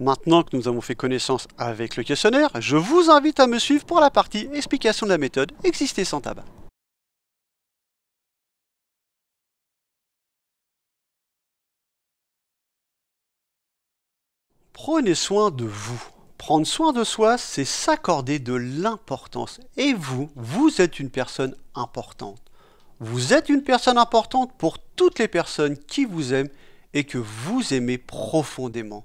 Maintenant que nous avons fait connaissance avec le questionnaire, je vous invite à me suivre pour la partie explication de la méthode exister sans tabac. Prenez soin de vous. Prendre soin de soi, c'est s'accorder de l'importance. Et vous, vous êtes une personne importante. Vous êtes une personne importante pour toutes les personnes qui vous aiment et que vous aimez profondément.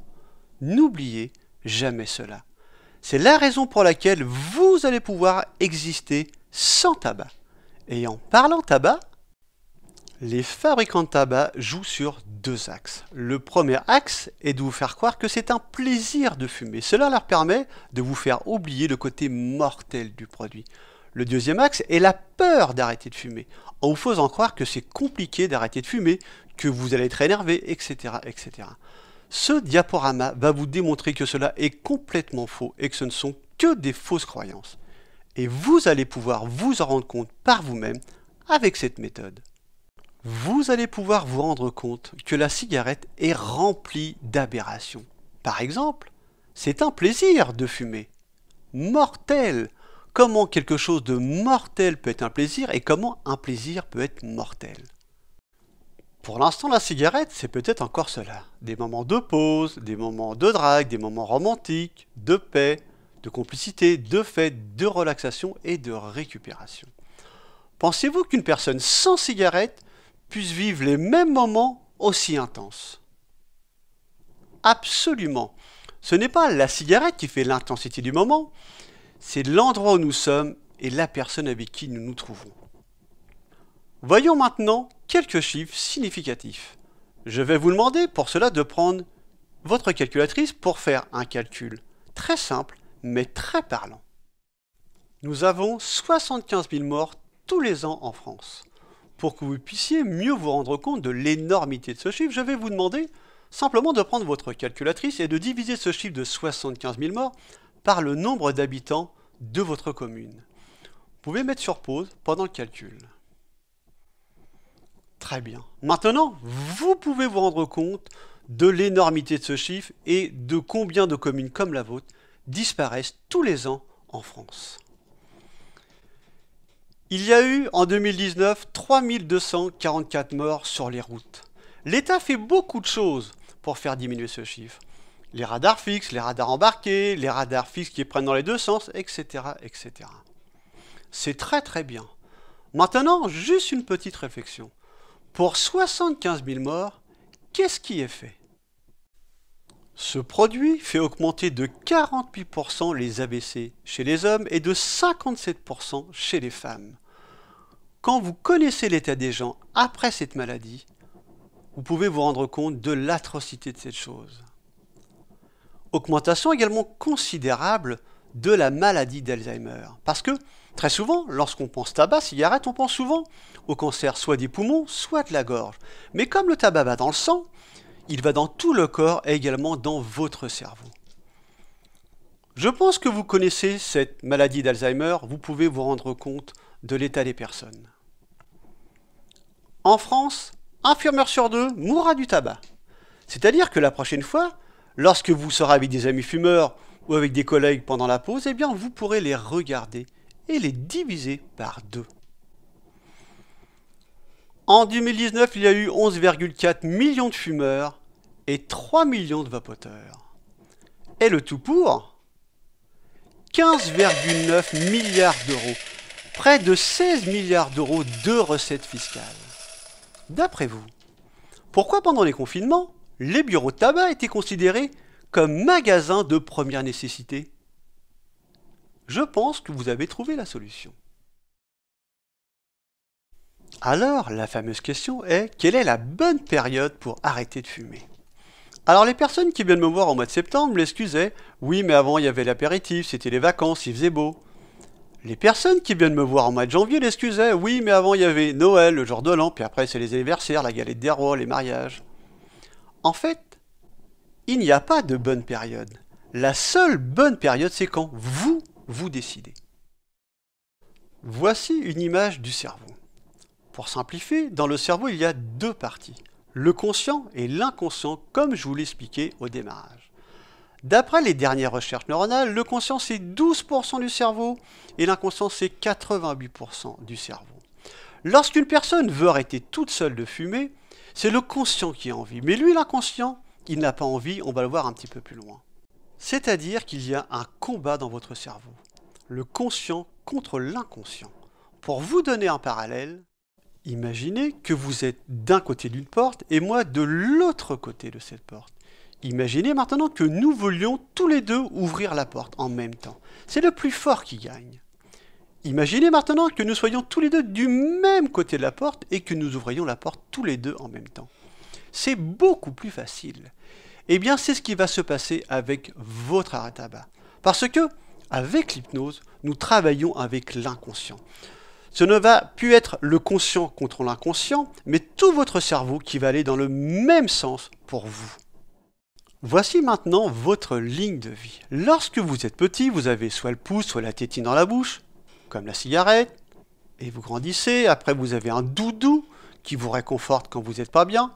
N'oubliez jamais cela. C'est la raison pour laquelle vous allez pouvoir exister sans tabac. Et en parlant tabac, les fabricants de tabac jouent sur deux axes. Le premier axe est de vous faire croire que c'est un plaisir de fumer. Cela leur permet de vous faire oublier le côté mortel du produit. Le deuxième axe est la peur d'arrêter de fumer, en vous faisant croire que c'est compliqué d'arrêter de fumer, que vous allez être énervé, etc. etc. Ce diaporama va vous démontrer que cela est complètement faux et que ce ne sont que des fausses croyances. Et vous allez pouvoir vous en rendre compte par vous-même avec cette méthode. Vous allez pouvoir vous rendre compte que la cigarette est remplie d'aberrations. Par exemple, c'est un plaisir de fumer. Mortel Comment quelque chose de mortel peut être un plaisir et comment un plaisir peut être mortel pour l'instant, la cigarette, c'est peut-être encore cela. Des moments de pause, des moments de drague, des moments romantiques, de paix, de complicité, de fête, de relaxation et de récupération. Pensez-vous qu'une personne sans cigarette puisse vivre les mêmes moments aussi intenses Absolument. Ce n'est pas la cigarette qui fait l'intensité du moment, c'est l'endroit où nous sommes et la personne avec qui nous nous trouvons. Voyons maintenant quelques chiffres significatifs. Je vais vous demander pour cela de prendre votre calculatrice pour faire un calcul très simple mais très parlant. Nous avons 75 000 morts tous les ans en France. Pour que vous puissiez mieux vous rendre compte de l'énormité de ce chiffre, je vais vous demander simplement de prendre votre calculatrice et de diviser ce chiffre de 75 000 morts par le nombre d'habitants de votre commune. Vous pouvez mettre sur pause pendant le calcul. Très bien. Maintenant, vous pouvez vous rendre compte de l'énormité de ce chiffre et de combien de communes comme la vôtre disparaissent tous les ans en France. Il y a eu en 2019 3244 morts sur les routes. L'État fait beaucoup de choses pour faire diminuer ce chiffre. Les radars fixes, les radars embarqués, les radars fixes qui prennent dans les deux sens, etc. etc. C'est très très bien. Maintenant, juste une petite réflexion. Pour 75 000 morts, qu'est-ce qui est fait Ce produit fait augmenter de 48% les AVC chez les hommes et de 57% chez les femmes. Quand vous connaissez l'état des gens après cette maladie, vous pouvez vous rendre compte de l'atrocité de cette chose. Augmentation également considérable de la maladie d'Alzheimer. Parce que très souvent, lorsqu'on pense tabac, cigarette, on pense souvent au cancer soit des poumons, soit de la gorge. Mais comme le tabac va dans le sang, il va dans tout le corps et également dans votre cerveau. Je pense que vous connaissez cette maladie d'Alzheimer, vous pouvez vous rendre compte de l'état des personnes. En France, un fumeur sur deux mourra du tabac. C'est-à-dire que la prochaine fois, lorsque vous serez avec des amis fumeurs ou avec des collègues pendant la pause, eh bien vous pourrez les regarder et les diviser par deux. En 2019, il y a eu 11,4 millions de fumeurs et 3 millions de vapoteurs. Et le tout pour 15,9 milliards d'euros, près de 16 milliards d'euros de recettes fiscales. D'après vous, pourquoi pendant les confinements, les bureaux de tabac étaient considérés comme magasin de première nécessité Je pense que vous avez trouvé la solution. Alors, la fameuse question est quelle est la bonne période pour arrêter de fumer Alors, les personnes qui viennent me voir au mois de septembre l'excusaient oui, mais avant il y avait l'apéritif, c'était les vacances, il faisait beau. Les personnes qui viennent me voir en mois de janvier l'excusaient oui, mais avant il y avait Noël, le jour de l'an, puis après c'est les anniversaires, la galette des rois, les mariages. En fait, il n'y a pas de bonne période. La seule bonne période, c'est quand vous, vous décidez. Voici une image du cerveau. Pour simplifier, dans le cerveau, il y a deux parties, le conscient et l'inconscient, comme je vous l'expliquais au démarrage. D'après les dernières recherches neuronales, le conscient c'est 12% du cerveau et l'inconscient c'est 88% du cerveau. Lorsqu'une personne veut arrêter toute seule de fumer, c'est le conscient qui a envie, mais lui l'inconscient, il n'a pas envie, on va le voir un petit peu plus loin. C'est-à-dire qu'il y a un combat dans votre cerveau, le conscient contre l'inconscient. Pour vous donner un parallèle, imaginez que vous êtes d'un côté d'une porte et moi de l'autre côté de cette porte. Imaginez maintenant que nous voulions tous les deux ouvrir la porte en même temps. C'est le plus fort qui gagne. Imaginez maintenant que nous soyons tous les deux du même côté de la porte et que nous ouvrions la porte tous les deux en même temps. C'est beaucoup plus facile. Eh bien, c'est ce qui va se passer avec votre Arataba. Parce que, avec l'hypnose, nous travaillons avec l'inconscient. Ce ne va plus être le conscient contre l'inconscient, mais tout votre cerveau qui va aller dans le même sens pour vous. Voici maintenant votre ligne de vie. Lorsque vous êtes petit, vous avez soit le pouce, soit la tétine dans la bouche, comme la cigarette, et vous grandissez, après vous avez un doudou qui vous réconforte quand vous n'êtes pas bien,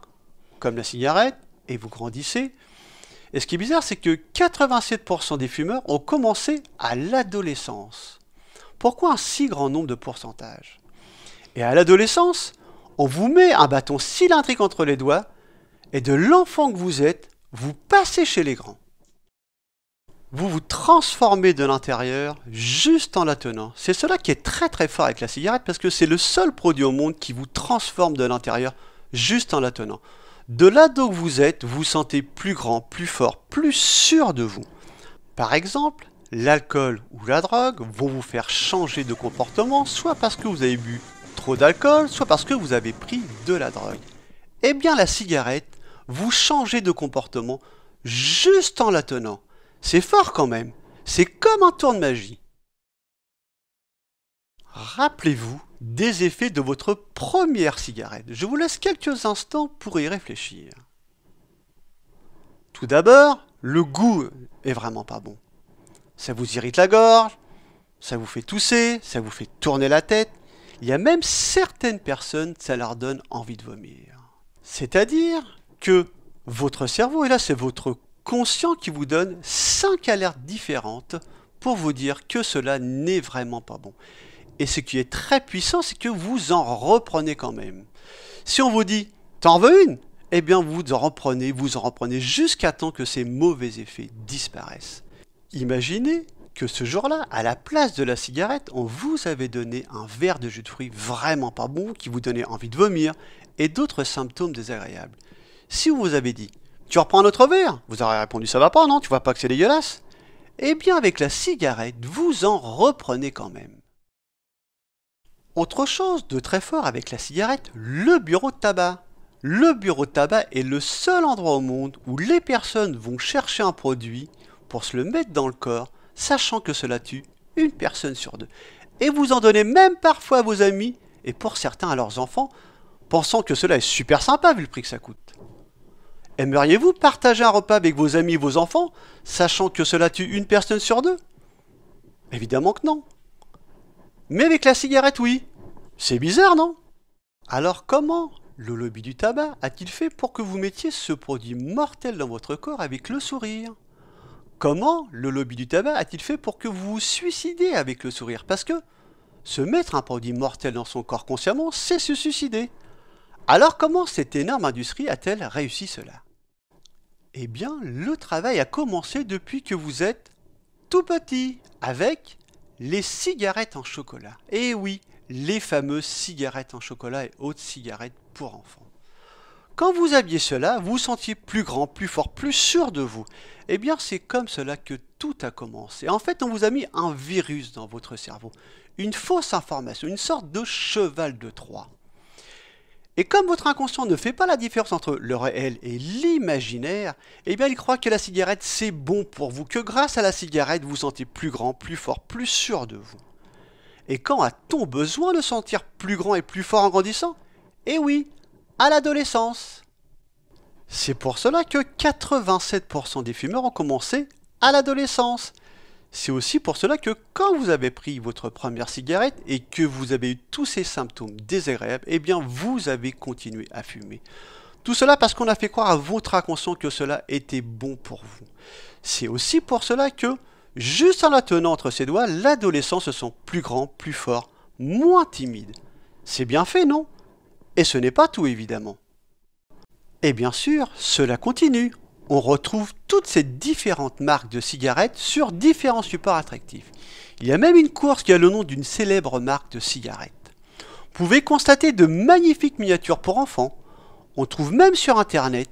comme la cigarette, et vous grandissez. Et ce qui est bizarre, c'est que 87% des fumeurs ont commencé à l'adolescence. Pourquoi un si grand nombre de pourcentages Et à l'adolescence, on vous met un bâton cylindrique entre les doigts, et de l'enfant que vous êtes, vous passez chez les grands. Vous vous transformez de l'intérieur juste en la tenant. C'est cela qui est très très fort avec la cigarette parce que c'est le seul produit au monde qui vous transforme de l'intérieur juste en la tenant. De là d'où vous êtes, vous vous sentez plus grand, plus fort, plus sûr de vous. Par exemple, l'alcool ou la drogue vont vous faire changer de comportement, soit parce que vous avez bu trop d'alcool, soit parce que vous avez pris de la drogue. Eh bien la cigarette, vous changez de comportement juste en la tenant. C'est fort quand même. C'est comme un tour de magie. Rappelez-vous des effets de votre première cigarette. Je vous laisse quelques instants pour y réfléchir. Tout d'abord, le goût est vraiment pas bon. Ça vous irrite la gorge, ça vous fait tousser, ça vous fait tourner la tête. Il y a même certaines personnes, ça leur donne envie de vomir. C'est-à-dire que votre cerveau, et là c'est votre conscient qui vous donne 5 alertes différentes pour vous dire que cela n'est vraiment pas bon. Et ce qui est très puissant, c'est que vous en reprenez quand même. Si on vous dit, t'en veux une Eh bien, vous en reprenez, vous en reprenez jusqu'à temps que ces mauvais effets disparaissent. Imaginez que ce jour-là, à la place de la cigarette, on vous avait donné un verre de jus de fruits vraiment pas bon qui vous donnait envie de vomir et d'autres symptômes désagréables. Si on vous avait dit tu reprends un autre verre Vous aurez répondu ça va pas, non Tu vois pas que c'est dégueulasse Eh bien avec la cigarette, vous en reprenez quand même. Autre chose de très fort avec la cigarette, le bureau de tabac. Le bureau de tabac est le seul endroit au monde où les personnes vont chercher un produit pour se le mettre dans le corps, sachant que cela tue une personne sur deux. Et vous en donnez même parfois à vos amis, et pour certains à leurs enfants, pensant que cela est super sympa vu le prix que ça coûte. Aimeriez-vous partager un repas avec vos amis et vos enfants, sachant que cela tue une personne sur deux Évidemment que non. Mais avec la cigarette, oui. C'est bizarre, non Alors comment le lobby du tabac a-t-il fait pour que vous mettiez ce produit mortel dans votre corps avec le sourire Comment le lobby du tabac a-t-il fait pour que vous vous suicidiez avec le sourire Parce que se mettre un produit mortel dans son corps consciemment, c'est se suicider. Alors comment cette énorme industrie a-t-elle réussi cela Eh bien, le travail a commencé depuis que vous êtes tout petit, avec les cigarettes en chocolat. Et eh oui, les fameuses cigarettes en chocolat et autres cigarettes pour enfants. Quand vous aviez cela, vous, vous sentiez plus grand, plus fort, plus sûr de vous. Eh bien, c'est comme cela que tout a commencé. En fait, on vous a mis un virus dans votre cerveau, une fausse information, une sorte de cheval de Troie. Et comme votre inconscient ne fait pas la différence entre le réel et l'imaginaire, eh bien il croit que la cigarette c'est bon pour vous, que grâce à la cigarette vous sentez plus grand, plus fort, plus sûr de vous. Et quand a-t-on besoin de sentir plus grand et plus fort en grandissant Eh oui, à l'adolescence. C'est pour cela que 87% des fumeurs ont commencé à l'adolescence. C'est aussi pour cela que quand vous avez pris votre première cigarette et que vous avez eu tous ces symptômes désagréables, eh bien vous avez continué à fumer. Tout cela parce qu'on a fait croire à votre inconscient que cela était bon pour vous. C'est aussi pour cela que, juste en la tenant entre ses doigts, l'adolescent se sent plus grand, plus fort, moins timide. C'est bien fait, non Et ce n'est pas tout, évidemment. Et bien sûr, cela continue on retrouve toutes ces différentes marques de cigarettes sur différents supports attractifs. Il y a même une course qui a le nom d'une célèbre marque de cigarettes. Vous pouvez constater de magnifiques miniatures pour enfants. On trouve même sur internet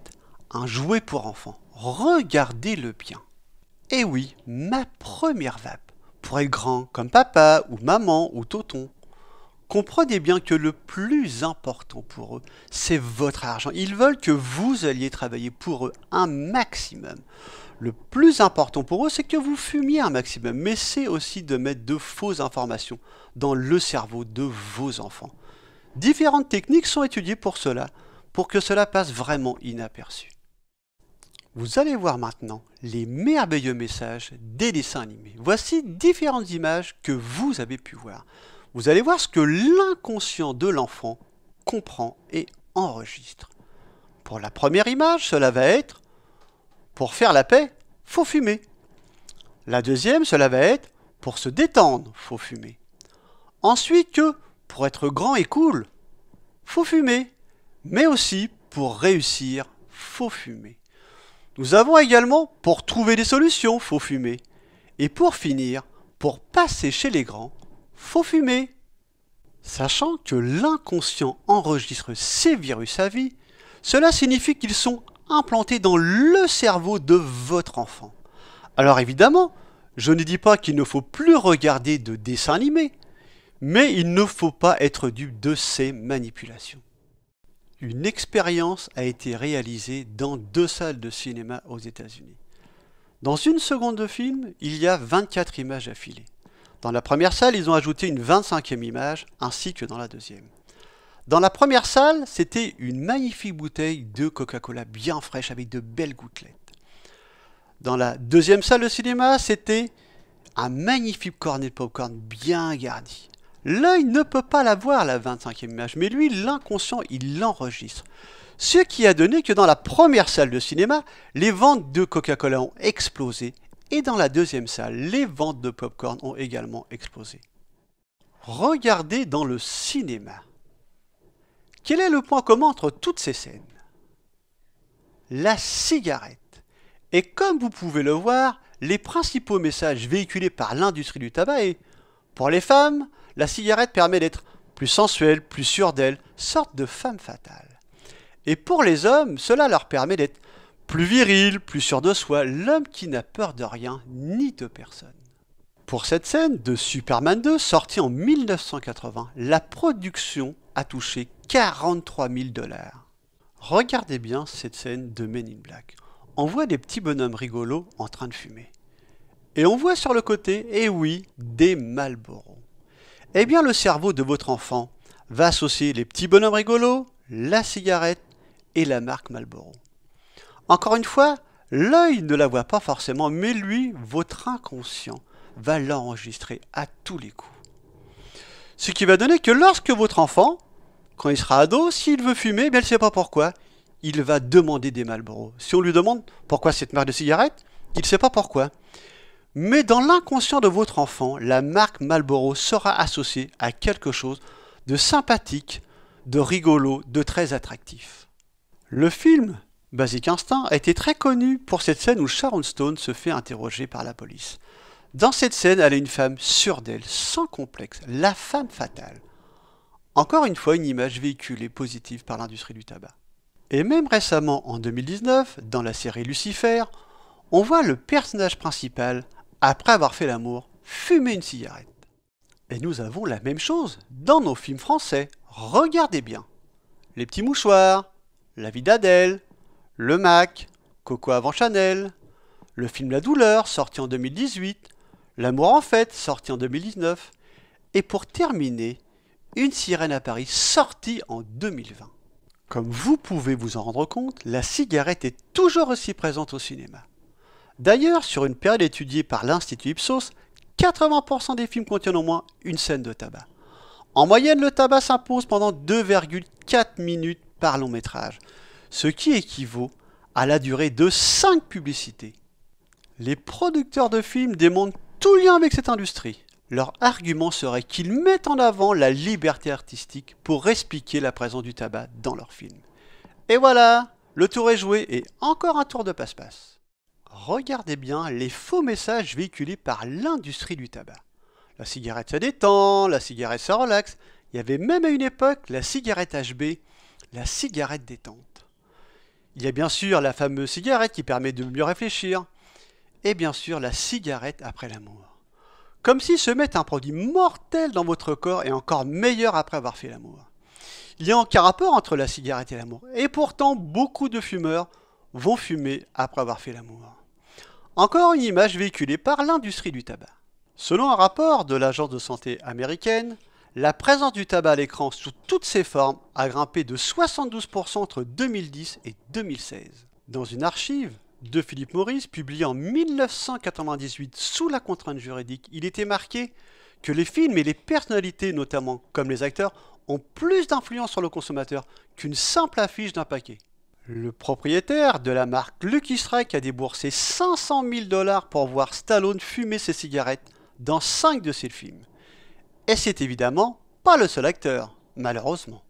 un jouet pour enfants. Regardez-le bien. Et oui, ma première vape. Pour être grand comme papa ou maman ou tonton. Comprenez bien que le plus important pour eux, c'est votre argent. Ils veulent que vous alliez travailler pour eux un maximum. Le plus important pour eux, c'est que vous fumiez un maximum, mais c'est aussi de mettre de fausses informations dans le cerveau de vos enfants. Différentes techniques sont étudiées pour cela, pour que cela passe vraiment inaperçu. Vous allez voir maintenant les merveilleux messages des dessins animés. Voici différentes images que vous avez pu voir vous allez voir ce que l'inconscient de l'enfant comprend et enregistre. Pour la première image, cela va être pour faire la paix, faut fumer. La deuxième, cela va être pour se détendre, faut fumer. Ensuite, que pour être grand et cool, faut fumer, mais aussi pour réussir, faut fumer. Nous avons également pour trouver des solutions, faut fumer. Et pour finir, pour passer chez les grands, faut fumer. Sachant que l'inconscient enregistre ces virus à vie, cela signifie qu'ils sont implantés dans le cerveau de votre enfant. Alors évidemment, je ne dis pas qu'il ne faut plus regarder de dessins animés, mais il ne faut pas être dupe de ces manipulations. Une expérience a été réalisée dans deux salles de cinéma aux États-Unis. Dans une seconde de film, il y a 24 images affilées. Dans la première salle, ils ont ajouté une 25e image, ainsi que dans la deuxième. Dans la première salle, c'était une magnifique bouteille de Coca-Cola bien fraîche avec de belles gouttelettes. Dans la deuxième salle de cinéma, c'était un magnifique cornet de popcorn bien garni. L'œil ne peut pas la voir, la 25e image, mais lui, l'inconscient, il l'enregistre. Ce qui a donné que dans la première salle de cinéma, les ventes de Coca-Cola ont explosé et dans la deuxième salle, les ventes de popcorn ont également explosé. Regardez dans le cinéma. Quel est le point commun entre toutes ces scènes La cigarette. Et comme vous pouvez le voir, les principaux messages véhiculés par l'industrie du tabac pour les femmes, la cigarette permet d'être plus sensuelle, plus sûre d'elle, sorte de femme fatale. Et pour les hommes, cela leur permet d'être plus viril, plus sûr de soi, l'homme qui n'a peur de rien ni de personne. Pour cette scène de Superman 2, sortie en 1980, la production a touché 43 000 dollars. Regardez bien cette scène de Men in Black. On voit des petits bonhommes rigolos en train de fumer. Et on voit sur le côté, eh oui, des Malboro. Eh bien, le cerveau de votre enfant va associer les petits bonhommes rigolos, la cigarette et la marque Malboro. Encore une fois, l'œil ne la voit pas forcément, mais lui, votre inconscient, va l'enregistrer à tous les coups. Ce qui va donner que lorsque votre enfant, quand il sera ado, s'il veut fumer, bien, il ne sait pas pourquoi, il va demander des Marlboro. Si on lui demande pourquoi cette marque de cigarette, il ne sait pas pourquoi. Mais dans l'inconscient de votre enfant, la marque Marlboro sera associée à quelque chose de sympathique, de rigolo, de très attractif. Le film Basic Instinct a été très connu pour cette scène où Sharon Stone se fait interroger par la police. Dans cette scène, elle est une femme sûre d'elle, sans complexe, la femme fatale. Encore une fois, une image véhiculée positive par l'industrie du tabac. Et même récemment, en 2019, dans la série Lucifer, on voit le personnage principal, après avoir fait l'amour, fumer une cigarette. Et nous avons la même chose dans nos films français. Regardez bien. Les petits mouchoirs, la vie d'Adèle, le Mac, Coco avant Chanel, le film La douleur, sorti en 2018, L'amour en fête, sorti en 2019, et pour terminer, Une sirène à Paris, sortie en 2020. Comme vous pouvez vous en rendre compte, la cigarette est toujours aussi présente au cinéma. D'ailleurs, sur une période étudiée par l'Institut Ipsos, 80% des films contiennent au moins une scène de tabac. En moyenne, le tabac s'impose pendant 2,4 minutes par long métrage, ce qui équivaut à la durée de 5 publicités. Les producteurs de films démontent tout lien avec cette industrie. Leur argument serait qu'ils mettent en avant la liberté artistique pour expliquer la présence du tabac dans leurs films. Et voilà, le tour est joué et encore un tour de passe-passe. Regardez bien les faux messages véhiculés par l'industrie du tabac. La cigarette se détend, la cigarette se relaxe. Il y avait même à une époque la cigarette HB, la cigarette détente. Il y a bien sûr la fameuse cigarette qui permet de mieux réfléchir. Et bien sûr la cigarette après l'amour. Comme si se mettre un produit mortel dans votre corps et encore meilleur après avoir fait l'amour. Il y a aucun rapport entre la cigarette et l'amour. Et pourtant, beaucoup de fumeurs vont fumer après avoir fait l'amour. Encore une image véhiculée par l'industrie du tabac. Selon un rapport de l'agence de santé américaine, la présence du tabac à l'écran sous toutes ses formes a grimpé de 72% entre 2010 et 2016. Dans une archive de Philippe Maurice, publiée en 1998 sous la contrainte juridique, il était marqué que les films et les personnalités, notamment comme les acteurs, ont plus d'influence sur le consommateur qu'une simple affiche d'un paquet. Le propriétaire de la marque Lucky Strike a déboursé 500 000 dollars pour voir Stallone fumer ses cigarettes dans 5 de ses films. Et c'est évidemment pas le seul acteur, malheureusement.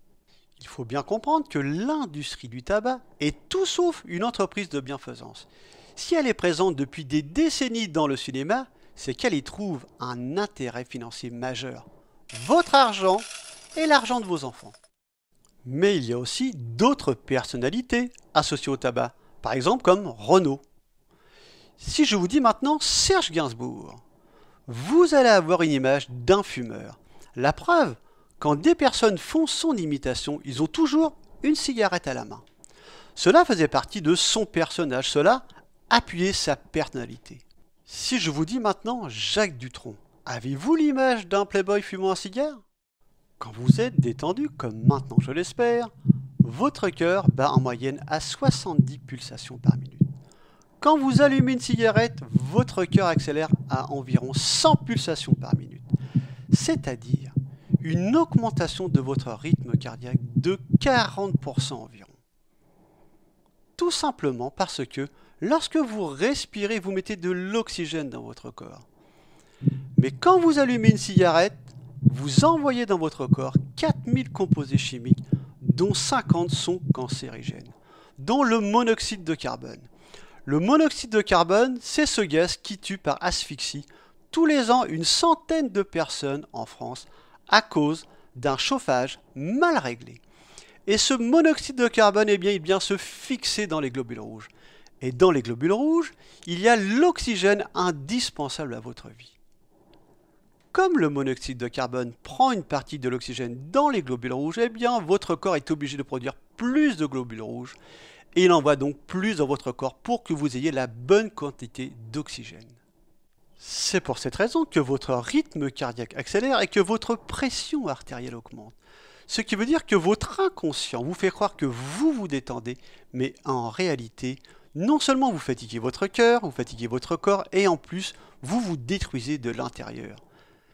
Il faut bien comprendre que l'industrie du tabac est tout sauf une entreprise de bienfaisance. Si elle est présente depuis des décennies dans le cinéma, c'est qu'elle y trouve un intérêt financier majeur. Votre argent et l'argent de vos enfants. Mais il y a aussi d'autres personnalités associées au tabac, par exemple comme Renault. Si je vous dis maintenant Serge Gainsbourg, vous allez avoir une image d'un fumeur. La preuve, quand des personnes font son imitation, ils ont toujours une cigarette à la main. Cela faisait partie de son personnage, cela appuyait sa personnalité. Si je vous dis maintenant Jacques Dutronc, avez-vous l'image d'un playboy fumant un cigare Quand vous êtes détendu, comme maintenant je l'espère, votre cœur bat en moyenne à 70 pulsations par minute. Quand vous allumez une cigarette, votre cœur accélère à environ 100 pulsations par minute, c'est-à-dire une augmentation de votre rythme cardiaque de 40% environ. Tout simplement parce que lorsque vous respirez, vous mettez de l'oxygène dans votre corps. Mais quand vous allumez une cigarette, vous envoyez dans votre corps 4000 composés chimiques, dont 50 sont cancérigènes, dont le monoxyde de carbone. Le monoxyde de carbone, c'est ce gaz qui tue par asphyxie tous les ans une centaine de personnes en France à cause d'un chauffage mal réglé. Et ce monoxyde de carbone, eh bien, il vient se fixer dans les globules rouges. Et dans les globules rouges, il y a l'oxygène indispensable à votre vie. Comme le monoxyde de carbone prend une partie de l'oxygène dans les globules rouges, eh bien, votre corps est obligé de produire plus de globules rouges et il envoie donc plus dans votre corps pour que vous ayez la bonne quantité d'oxygène. C'est pour cette raison que votre rythme cardiaque accélère et que votre pression artérielle augmente. Ce qui veut dire que votre inconscient vous fait croire que vous vous détendez, mais en réalité, non seulement vous fatiguez votre cœur, vous fatiguez votre corps, et en plus, vous vous détruisez de l'intérieur.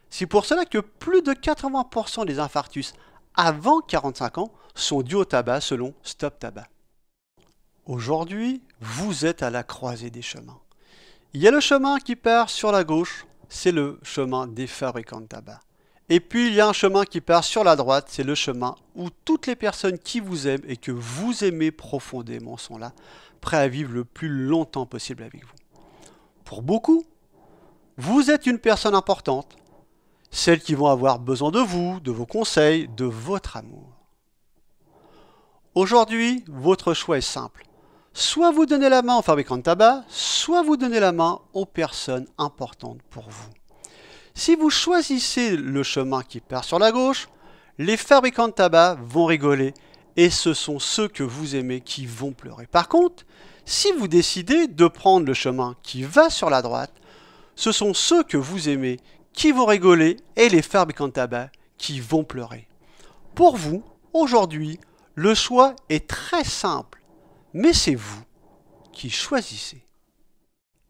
C'est pour cela que plus de 80% des infarctus avant 45 ans sont dus au tabac selon Stop Tabac. Aujourd'hui, vous êtes à la croisée des chemins. Il y a le chemin qui part sur la gauche, c'est le chemin des fabricants de tabac. Et puis il y a un chemin qui part sur la droite, c'est le chemin où toutes les personnes qui vous aiment et que vous aimez profondément sont là, prêts à vivre le plus longtemps possible avec vous. Pour beaucoup, vous êtes une personne importante, celles qui vont avoir besoin de vous, de vos conseils, de votre amour. Aujourd'hui, votre choix est simple soit vous donnez la main aux fabricants de tabac, soit vous donnez la main aux personnes importantes pour vous. Si vous choisissez le chemin qui part sur la gauche, les fabricants de tabac vont rigoler et ce sont ceux que vous aimez qui vont pleurer. Par contre, si vous décidez de prendre le chemin qui va sur la droite, ce sont ceux que vous aimez qui vont rigoler et les fabricants de tabac qui vont pleurer. Pour vous, aujourd'hui, le choix est très simple mais c'est vous qui choisissez.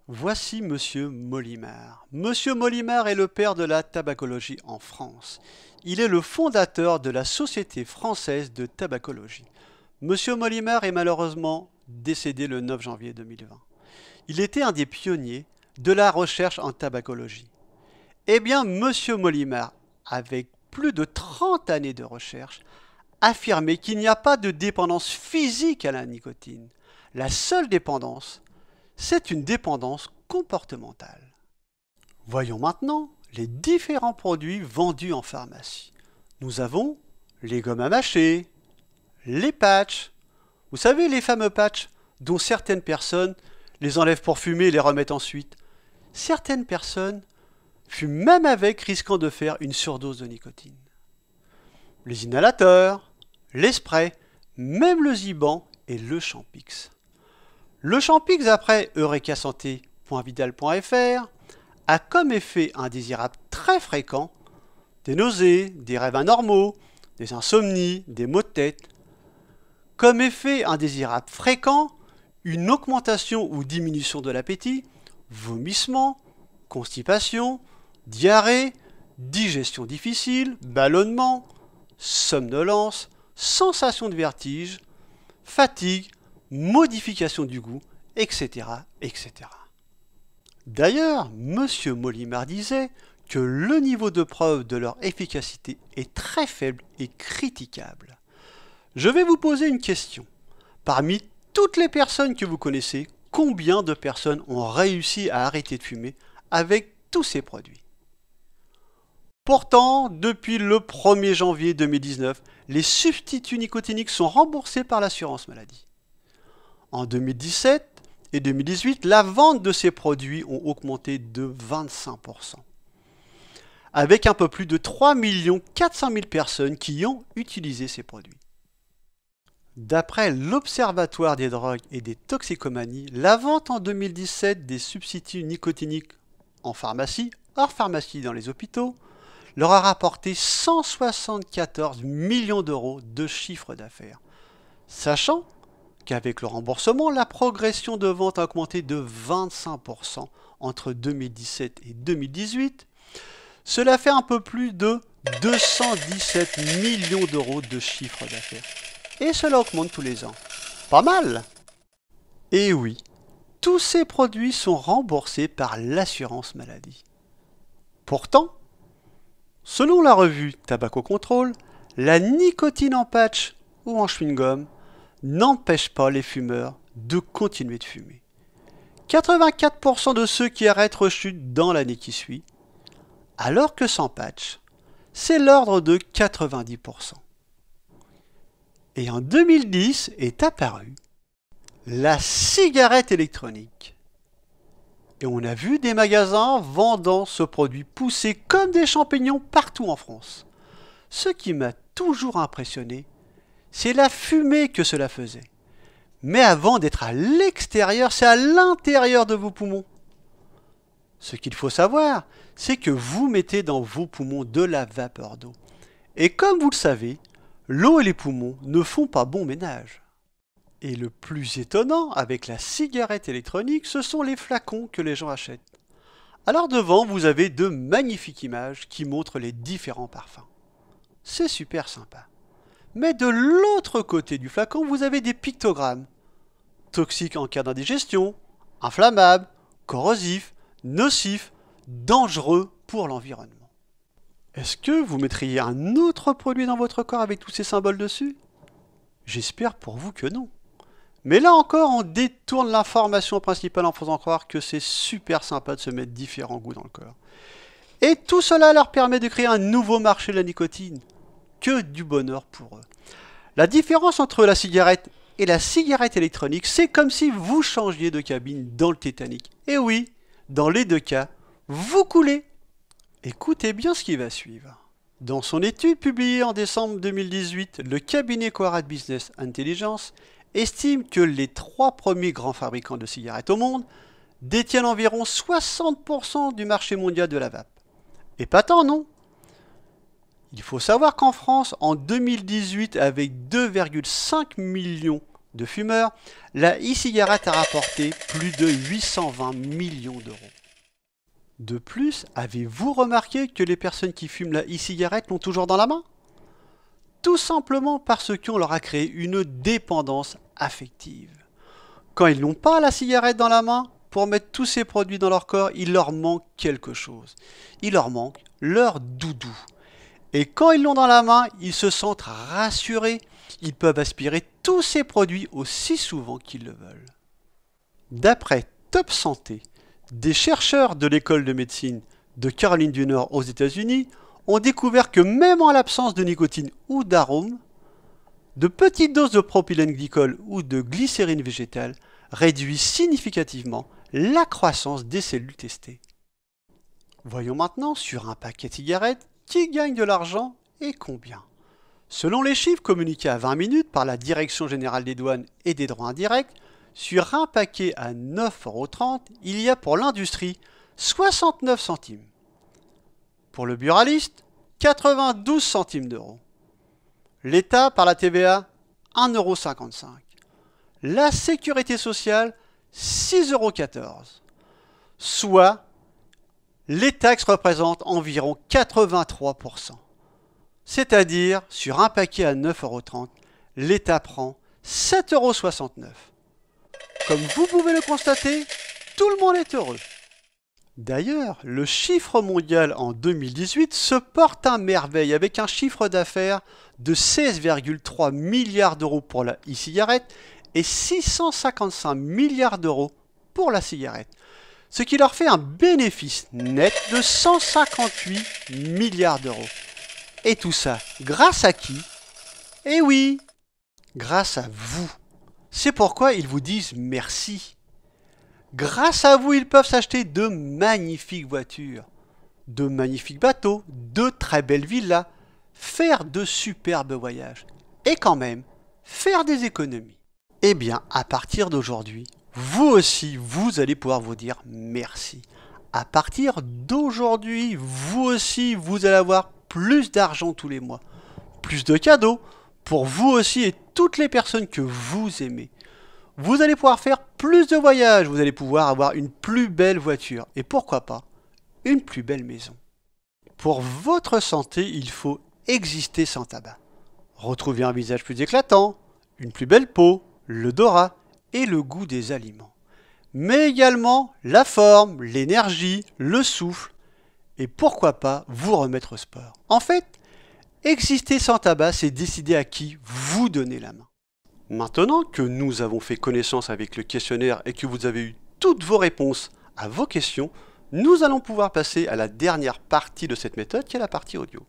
Voici M. Molimar. M. Molimar est le père de la tabacologie en France. Il est le fondateur de la Société française de tabacologie. M. Molimar est malheureusement décédé le 9 janvier 2020. Il était un des pionniers de la recherche en tabacologie. Eh bien, M. Molimar, avec plus de 30 années de recherche, affirmer qu'il n'y a pas de dépendance physique à la nicotine. La seule dépendance, c'est une dépendance comportementale. Voyons maintenant les différents produits vendus en pharmacie. Nous avons les gommes à mâcher, les patchs, vous savez les fameux patchs dont certaines personnes les enlèvent pour fumer et les remettent ensuite. Certaines personnes fument même avec risquant de faire une surdose de nicotine. Les inhalateurs, l'esprit, même le Ziban et le Champix. Le Champix, après santé.vidal.fr a comme effet indésirable très fréquent des nausées, des rêves anormaux, des insomnies, des maux de tête. Comme effet indésirable fréquent, une augmentation ou diminution de l'appétit, vomissements, constipation, diarrhée, digestion difficile, ballonnement, somnolence, sensation de vertige, fatigue, modification du goût, etc. etc. D'ailleurs, M. Molimard disait que le niveau de preuve de leur efficacité est très faible et critiquable. Je vais vous poser une question. Parmi toutes les personnes que vous connaissez, combien de personnes ont réussi à arrêter de fumer avec tous ces produits Pourtant, depuis le 1er janvier 2019, les substituts nicotiniques sont remboursés par l'assurance maladie. En 2017 et 2018, la vente de ces produits ont augmenté de 25%, avec un peu plus de 3 400 000 personnes qui ont utilisé ces produits. D'après l'Observatoire des drogues et des toxicomanies, la vente en 2017 des substituts nicotiniques en pharmacie, hors pharmacie dans les hôpitaux, leur a rapporté 174 millions d'euros de chiffre d'affaires. Sachant qu'avec le remboursement, la progression de vente a augmenté de 25% entre 2017 et 2018. Cela fait un peu plus de 217 millions d'euros de chiffre d'affaires. Et cela augmente tous les ans. Pas mal Et oui, tous ces produits sont remboursés par l'assurance maladie. Pourtant, Selon la revue Tobacco Control, la nicotine en patch ou en chewing-gum n'empêche pas les fumeurs de continuer de fumer. 84% de ceux qui arrêtent rechutent dans l'année qui suit, alors que sans patch, c'est l'ordre de 90%. Et en 2010 est apparue la cigarette électronique. Et on a vu des magasins vendant ce produit poussé comme des champignons partout en France. Ce qui m'a toujours impressionné, c'est la fumée que cela faisait. Mais avant d'être à l'extérieur, c'est à l'intérieur de vos poumons. Ce qu'il faut savoir, c'est que vous mettez dans vos poumons de la vapeur d'eau. Et comme vous le savez, l'eau et les poumons ne font pas bon ménage. Et le plus étonnant avec la cigarette électronique, ce sont les flacons que les gens achètent. Alors devant, vous avez deux magnifiques images qui montrent les différents parfums. C'est super sympa. Mais de l'autre côté du flacon, vous avez des pictogrammes. Toxiques en cas d'indigestion, inflammable, corrosif, nocif, dangereux pour l'environnement. Est-ce que vous mettriez un autre produit dans votre corps avec tous ces symboles dessus J'espère pour vous que non. Mais là encore, on détourne l'information principale en faisant croire que c'est super sympa de se mettre différents goûts dans le corps. Et tout cela leur permet de créer un nouveau marché de la nicotine. Que du bonheur pour eux. La différence entre la cigarette et la cigarette électronique, c'est comme si vous changiez de cabine dans le Titanic. Et oui, dans les deux cas, vous coulez. Écoutez bien ce qui va suivre. Dans son étude publiée en décembre 2018, le cabinet Quarad Business Intelligence estime que les trois premiers grands fabricants de cigarettes au monde détiennent environ 60% du marché mondial de la vape. Et pas tant, non Il faut savoir qu'en France, en 2018, avec 2,5 millions de fumeurs, la e-cigarette a rapporté plus de 820 millions d'euros. De plus, avez-vous remarqué que les personnes qui fument la e-cigarette l'ont toujours dans la main Tout simplement parce qu'on leur a créé une dépendance affective. Quand ils n'ont pas la cigarette dans la main, pour mettre tous ces produits dans leur corps, il leur manque quelque chose. Il leur manque leur doudou. Et quand ils l'ont dans la main, ils se sentent rassurés. Ils peuvent aspirer tous ces produits aussi souvent qu'ils le veulent. D'après Top Santé, des chercheurs de l'école de médecine de Caroline du Nord aux États-Unis ont découvert que même en l'absence de nicotine ou d'arôme, de petites doses de propylène-glycol ou de glycérine végétale réduisent significativement la croissance des cellules testées. Voyons maintenant sur un paquet de cigarettes qui gagne de l'argent et combien. Selon les chiffres communiqués à 20 minutes par la Direction générale des douanes et des droits indirects, sur un paquet à 9,30€, il y a pour l'industrie 69 centimes. Pour le buraliste, 92 centimes d'euros. L'État, par la TVA, 1,55€. La sécurité sociale, 6,14€. Soit, les taxes représentent environ 83%. C'est-à-dire, sur un paquet à 9,30€, l'État prend 7,69€. Comme vous pouvez le constater, tout le monde est heureux. D'ailleurs, le chiffre mondial en 2018 se porte à merveille avec un chiffre d'affaires de 16,3 milliards d'euros pour la e-cigarette et 655 milliards d'euros pour la cigarette, ce qui leur fait un bénéfice net de 158 milliards d'euros. Et tout ça, grâce à qui Eh oui, grâce à vous. C'est pourquoi ils vous disent merci. Grâce à vous, ils peuvent s'acheter de magnifiques voitures, de magnifiques bateaux, de très belles villas, faire de superbes voyages et quand même faire des économies. Eh bien, à partir d'aujourd'hui, vous aussi, vous allez pouvoir vous dire merci. À partir d'aujourd'hui, vous aussi, vous allez avoir plus d'argent tous les mois, plus de cadeaux pour vous aussi et toutes les personnes que vous aimez vous allez pouvoir faire plus de voyages, vous allez pouvoir avoir une plus belle voiture et pourquoi pas une plus belle maison. Pour votre santé, il faut exister sans tabac. Retrouver un visage plus éclatant, une plus belle peau, l'odorat et le goût des aliments. Mais également la forme, l'énergie, le souffle et pourquoi pas vous remettre au sport. En fait, exister sans tabac, c'est décider à qui vous donner la main. Maintenant que nous avons fait connaissance avec le questionnaire et que vous avez eu toutes vos réponses à vos questions, nous allons pouvoir passer à la dernière partie de cette méthode qui est la partie audio.